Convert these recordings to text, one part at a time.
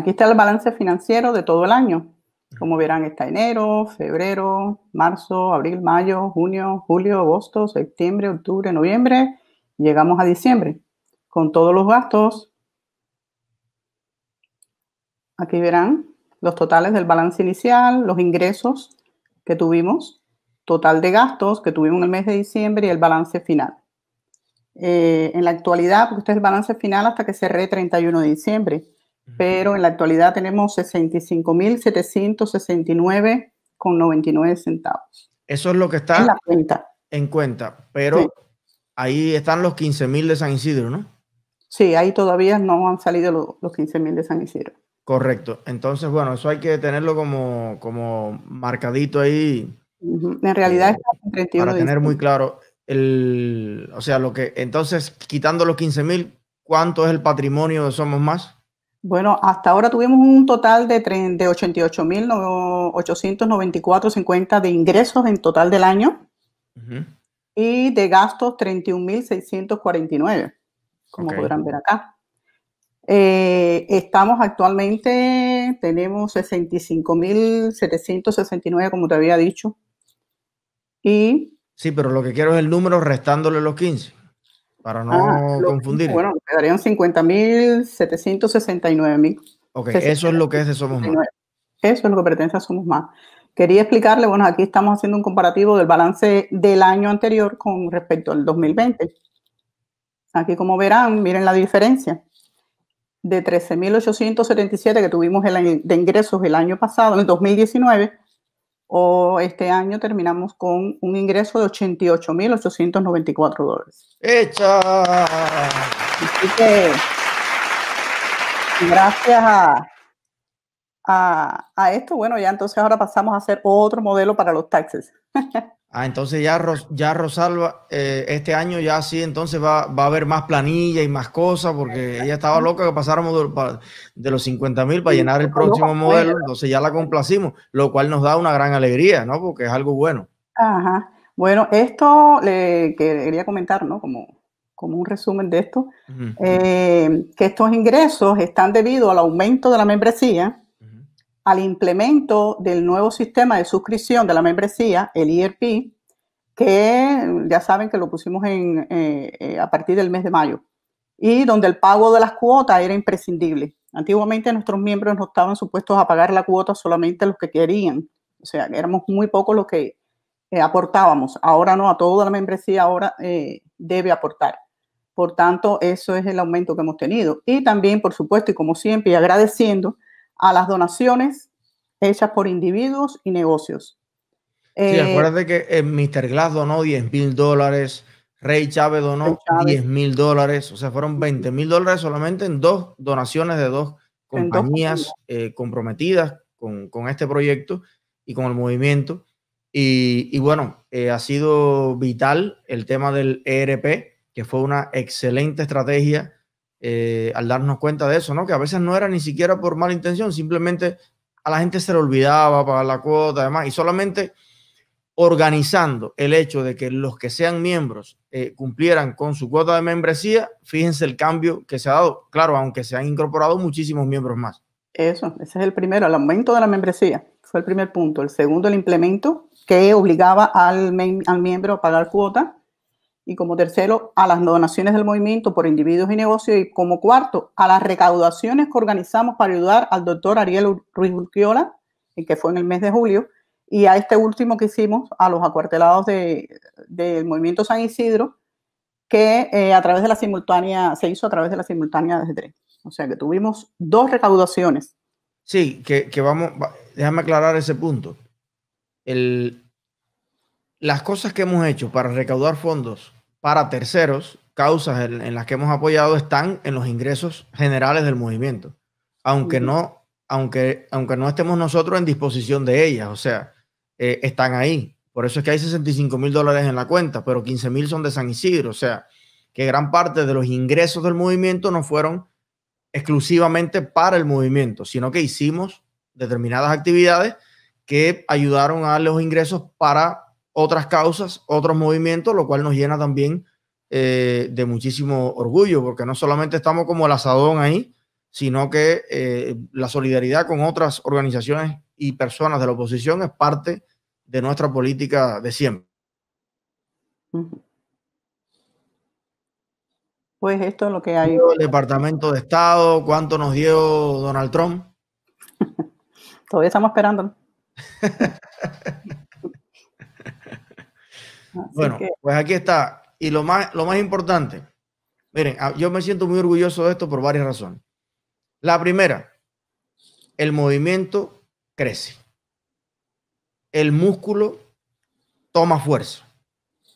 Aquí está el balance financiero de todo el año. Como verán, está enero, febrero, marzo, abril, mayo, junio, julio, agosto, septiembre, octubre, noviembre. Llegamos a diciembre con todos los gastos. Aquí verán los totales del balance inicial, los ingresos que tuvimos, total de gastos que tuvimos en el mes de diciembre y el balance final. Eh, en la actualidad, porque este es el balance final hasta que cerré 31 de diciembre pero en la actualidad tenemos 65.769 con 99 centavos. Eso es lo que está en, cuenta. en cuenta, pero ahí están los 15.000 de San Isidro, ¿no? Sí, ahí todavía no han salido los, 15.000 de San Isidro. Correcto. Entonces, bueno, eso hay que tenerlo como, marcadito ahí. En realidad eh, está en Para tener muy claro el, o sea, lo que, entonces, quitando los 15.000, ¿cuánto es el patrimonio de Somos Más? Bueno, hasta ahora tuvimos un total de, 88.894.50 de ingresos en total del año y de gastos 31.649, como podrán ver acá. Eh, estamos actualmente, tenemos 65.769, como te había dicho. Y, sí, pero lo que quiero es el número restándole los 15. Para no ah, confundir. Bueno, quedarían 50.769.000. Ok, eso es lo que es de Somos Más. Eso es lo que pertenece a Somos Más. Quería explicarle, bueno, aquí estamos haciendo un comparativo del balance del año anterior con respecto al 2020. Aquí como verán, miren la diferencia. De 13.877 que tuvimos el, de ingresos el año pasado, en el 2019, o este año terminamos con un ingreso de 88.894 dólares. ¡Hecha! Así que, gracias a, esto, bueno, ya entonces ahora pasamos a hacer otro modelo para los taxes. Ah, entonces ya, ya Rosalba, eh, este año ya sí, entonces va, a haber más planilla y más cosas, porque ella estaba loca que pasáramos de, los 50 mil para llenar el próximo pues. modelo, entonces ya la complacimos, lo cual nos da una gran alegría, ¿no? Porque es algo bueno. Ajá. Bueno, esto le quería comentar, ¿no? Como, como un resumen de esto, eh, que estos ingresos están debido al aumento de la membresía, al implemento del nuevo sistema de suscripción de la membresía, el IRP, e que ya saben que lo pusimos eh, eh, a partir del mes de mayo, y donde el pago de las cuotas era imprescindible. Antiguamente nuestros miembros no estaban supuestos a pagar la cuota solamente los que querían, o sea, éramos muy pocos los que eh, aportábamos, ahora no, a toda la membresía ahora debe aportar. Por tanto, eso es el aumento que hemos tenido. Y también, por supuesto, y como siempre, agradeciendo, a las donaciones hechas por individuos y negocios. Eh, sí, acuérdate que eh, Mr. Glass donó 10 mil dólares, Rey Chávez donó 10 mil dólares, o sea, fueron 20 mil dólares solamente en dos donaciones de dos compañías eh, comprometidas con, con, este proyecto y con el movimiento. Y, y bueno, eh, ha sido vital el tema del ERP, que fue una excelente estrategia eh, al darnos cuenta de eso, ¿no? Que a veces no era ni siquiera por mala intención, simplemente a la gente se le olvidaba pagar la cuota, además, y solamente organizando el hecho de que los que sean miembros eh, cumplieran con su cuota de membresía, fíjense el cambio que se ha dado, claro, aunque se han incorporado muchísimos miembros más. Eso, ese es el primero, el aumento de la membresía, fue el primer punto. El segundo, el implemento que obligaba al, al miembro a pagar cuota y como tercero a las donaciones del movimiento por individuos y negocios y como cuarto a las recaudaciones que organizamos para ayudar al doctor Ariel Ruiz Urquiola, eh, que fue en el mes de julio, y a este último que hicimos a los acuartelados del movimiento San Isidro, que eh, a través de la simultánea, se hizo a través de la simultánea desde tres. O sea que tuvimos dos recaudaciones. Sí, que, vamos, déjame aclarar ese punto. las cosas que hemos hecho para recaudar fondos para terceros, causas en, las que hemos apoyado están en los ingresos generales del movimiento, aunque no, aunque, aunque no estemos nosotros en disposición de ellas, o sea, eh, están ahí. Por eso es que hay 65 mil dólares en la cuenta, pero 15 mil son de San Isidro, o sea, que gran parte de los ingresos del movimiento no fueron exclusivamente para el movimiento, sino que hicimos determinadas actividades que ayudaron a los ingresos para otras causas, otros movimientos, lo cual nos llena también eh, de muchísimo orgullo, porque no solamente estamos como el asadón ahí, sino que eh, la solidaridad con otras organizaciones y personas de la oposición es parte de nuestra política de siempre. Pues esto es lo que hay. El Departamento de Estado, cuánto nos dio Donald Trump. Todavía estamos esperando. bueno, pues aquí está. Y lo más, lo más importante, miren, ah, yo me siento muy orgulloso de esto por varias razones. La primera, el movimiento crece. El músculo toma fuerza.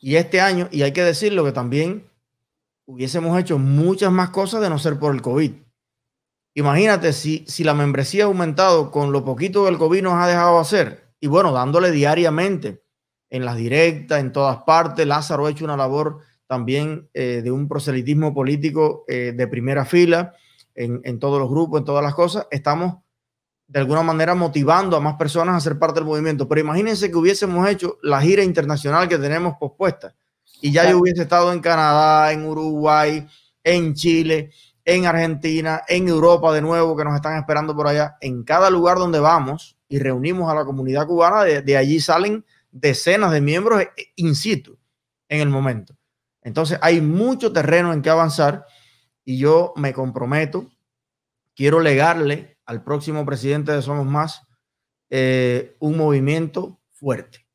Y este año, y hay que decirlo que también hubiésemos hecho muchas más cosas de no ser por el COVID. Imagínate si, si la membresía ha aumentado con lo poquito que el COVID nos ha dejado hacer, y bueno, dándole diariamente en las directas, en todas partes. Lázaro ha hecho una labor también eh, de un proselitismo político eh, de primera fila en, todos los grupos, en todas las cosas. Estamos de alguna manera motivando a más personas a ser parte del movimiento. Pero imagínense que hubiésemos hecho la gira internacional que tenemos pospuesta y ya yo hubiese estado en Canadá, en Uruguay, en Chile, en Argentina, en Europa de nuevo, que nos están esperando por allá. En cada lugar donde vamos y reunimos a la comunidad cubana, de allí salen decenas de miembros eh, in situ en el momento. Entonces hay mucho terreno en que avanzar y yo me comprometo, quiero legarle al próximo presidente de Somos Más eh, un movimiento fuerte,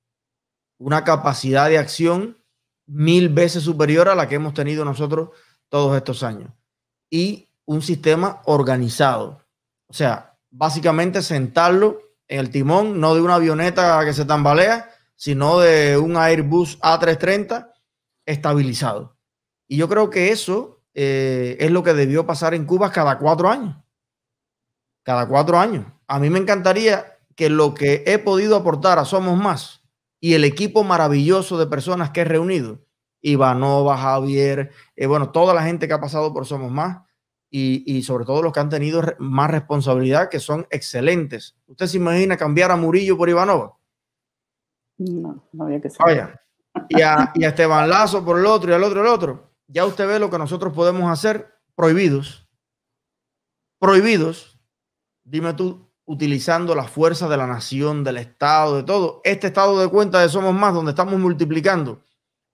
una capacidad de acción mil veces superior a la que hemos tenido nosotros todos estos años y un sistema organizado. O sea, básicamente sentarlo en el timón, no de una avioneta que se tambalea, sino de un Airbus A330 estabilizado. Y yo creo que eso eh, es lo que debió pasar en Cuba cada cuatro años. Cada cuatro años. A mí me encantaría que lo que he podido aportar a Somos Más y el equipo maravilloso de personas que he reunido, Ivanova, Javier, eh, bueno, toda la gente que ha pasado por Somos Más y, y sobre todo los que han tenido más responsabilidad, que son excelentes. ¿Usted se imagina cambiar a Murillo por Ivanova? No, no había que saber. Y a, y Esteban Lazo por el otro y al otro el otro. Ya usted ve lo que nosotros podemos hacer prohibidos. Prohibidos. Dime tú, utilizando las fuerzas de la nación, del Estado, de todo. Este estado de cuenta de Somos Más, donde estamos multiplicando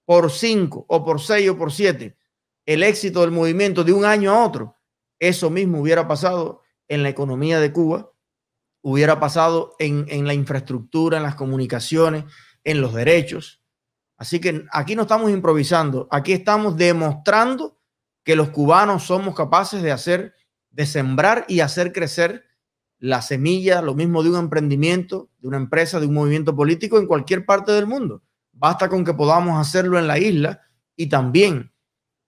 por cinco o por seis o por siete el éxito del movimiento de un año a otro. Eso mismo hubiera pasado en la economía de Cuba hubiera pasado en, la infraestructura, en las comunicaciones, en los derechos. Así que aquí no estamos improvisando, aquí estamos demostrando que los cubanos somos capaces de hacer, de sembrar y hacer crecer la semilla, lo mismo de un emprendimiento, de una empresa, de un movimiento político en cualquier parte del mundo. Basta con que podamos hacerlo en la isla y también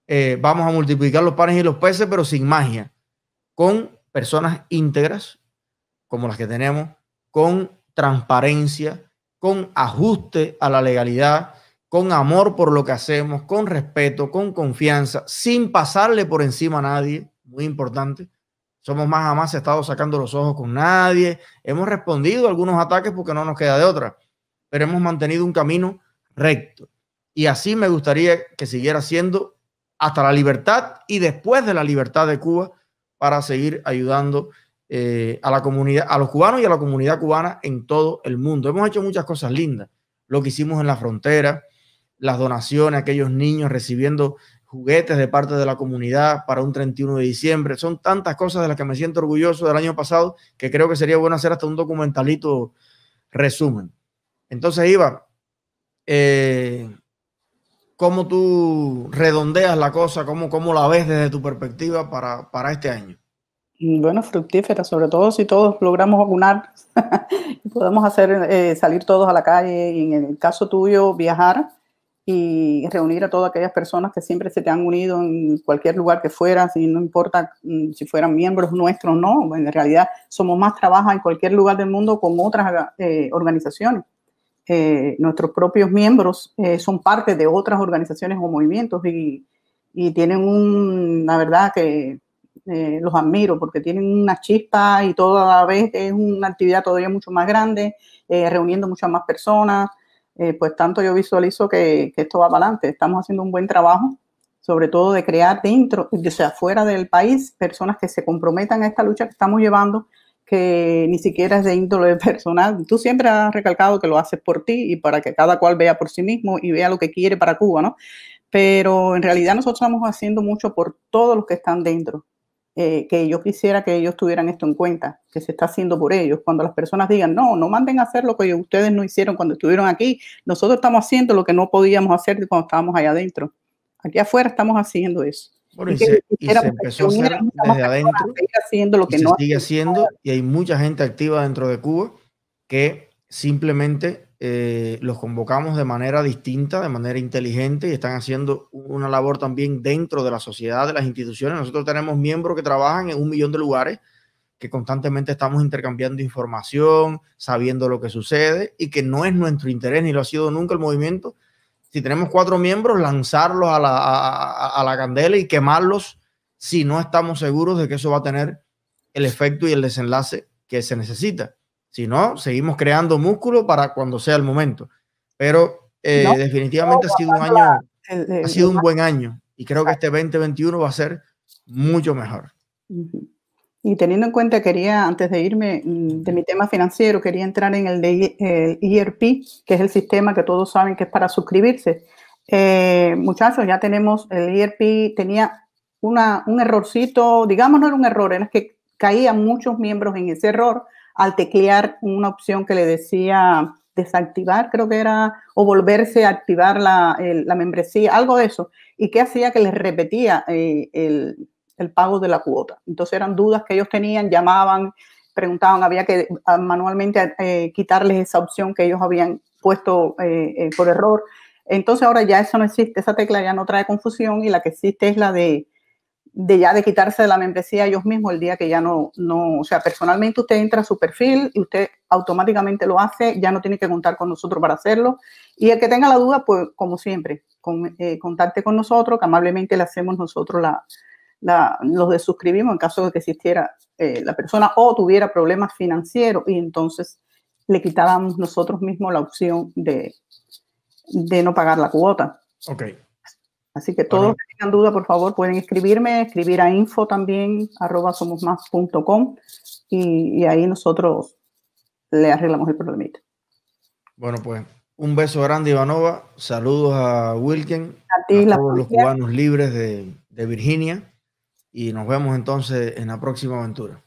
eh, vamos a multiplicar los panes y los peces, pero sin magia, con personas íntegras, como las que tenemos, con transparencia, con ajuste a la legalidad, con amor por lo que hacemos, con respeto, con confianza, sin pasarle por encima a nadie, muy importante. Somos más a más estado sacando los ojos con nadie, hemos respondido a algunos ataques porque no nos queda de otra, pero hemos mantenido un camino recto. Y así me gustaría que siguiera siendo hasta la libertad y después de la libertad de Cuba para seguir ayudando eh, a la comunidad, a los cubanos y a la comunidad cubana en todo el mundo. Hemos hecho muchas cosas lindas, lo que hicimos en la frontera, las donaciones, aquellos niños recibiendo juguetes de parte de la comunidad para un 31 de diciembre. Son tantas cosas de las que me siento orgulloso del año pasado que creo que sería bueno hacer hasta un documentalito resumen. Entonces, Iba, eh, ¿cómo tú redondeas la cosa? ¿Cómo, la ves desde tu perspectiva para este año? bueno, fructífera, sobre todo si todos logramos vacunar podemos hacer, eh, salir todos a la calle y en el caso tuyo viajar y reunir a todas aquellas personas que siempre se te han unido en cualquier lugar que fueras y no importa mm, si fueran miembros nuestros o no, en realidad somos más trabaja en cualquier lugar del mundo con otras eh, organizaciones. Eh, nuestros propios miembros son parte de otras organizaciones o movimientos y, tienen una verdad que eh, los admiro porque tienen una chispa y toda vez es una actividad todavía mucho más grande, eh, reuniendo muchas más personas. Eh, pues tanto yo visualizo que, esto va para adelante. Estamos haciendo un buen trabajo, sobre todo de crear dentro, o sea, fuera del país, personas que se comprometan a esta lucha que estamos llevando, que ni siquiera es de índole personal. Tú siempre has recalcado que lo haces por ti y para que cada cual vea por sí mismo y vea lo que quiere para Cuba, ¿no? Pero en realidad nosotros estamos haciendo mucho por todos los que están dentro, eh, que yo quisiera que ellos tuvieran esto en cuenta, que se está haciendo por ellos. Cuando las personas digan, no, no manden a hacer lo que ustedes no hicieron cuando estuvieron aquí, nosotros estamos haciendo lo que no podíamos hacer cuando estábamos allá adentro. Aquí afuera estamos haciendo eso. y, se, empezó a hacer desde adentro. Haciendo lo que se sigue haciendo, y hay mucha gente activa dentro de Cuba que simplemente eh, los convocamos de manera distinta, de manera inteligente y están haciendo una labor también dentro de la sociedad, de las instituciones. Nosotros tenemos miembros que trabajan en un millón de lugares que constantemente estamos intercambiando información, sabiendo lo que sucede y que no es nuestro interés ni lo ha sido nunca el movimiento. Si tenemos cuatro miembros, lanzarlos a la candela y quemarlos si no estamos seguros de que eso va a tener el efecto y el desenlace que se necesita. Si no, seguimos creando músculo para cuando sea el momento. Pero definitivamente ha sido un año, ha sido un buen año y creo que este 2021 va a ser mucho mejor. Y teniendo en cuenta, quería, antes de irme mm, de mi tema financiero, quería entrar en el de IRP, eh, e ERP, que es el sistema que todos saben que es para suscribirse. Eh, muchachos, ya tenemos el ERP, tenía un errorcito, digamos no era un error, era que caían muchos miembros en ese error, al teclear una opción que le decía desactivar, creo que era, o volverse a activar la, membresía, algo de eso, y qué hacía que les repetía eh, el, pago de la cuota. Entonces eran dudas que ellos tenían, llamaban, preguntaban, había que ah, manualmente eh, quitarles esa opción que ellos habían puesto eh, por error. Entonces ahora ya eso no existe, esa tecla ya no trae confusión y la que existe es la de de ya de quitarse de la membresía ellos mismos el día que ya no, no, o sea, personalmente usted entra a su perfil y usted automáticamente lo hace, ya no tiene que contar con nosotros para hacerlo. Y el que tenga la duda, pues como siempre, con, eh, con nosotros, que amablemente le hacemos nosotros la, la los suscribimos en caso de que existiera eh, la persona o tuviera problemas financieros y entonces le quitábamos nosotros mismos la opción de, de no pagar la cuota. Ok, Así que todos que tengan duda, por favor, pueden escribirme, escribir a info también, arroba somosmas.com y, y ahí nosotros le arreglamos el problemita. Bueno, pues un beso grande, Ivanova. Saludos a Wilken, a, todos los cubanos libres de Virginia y nos vemos entonces en la próxima aventura.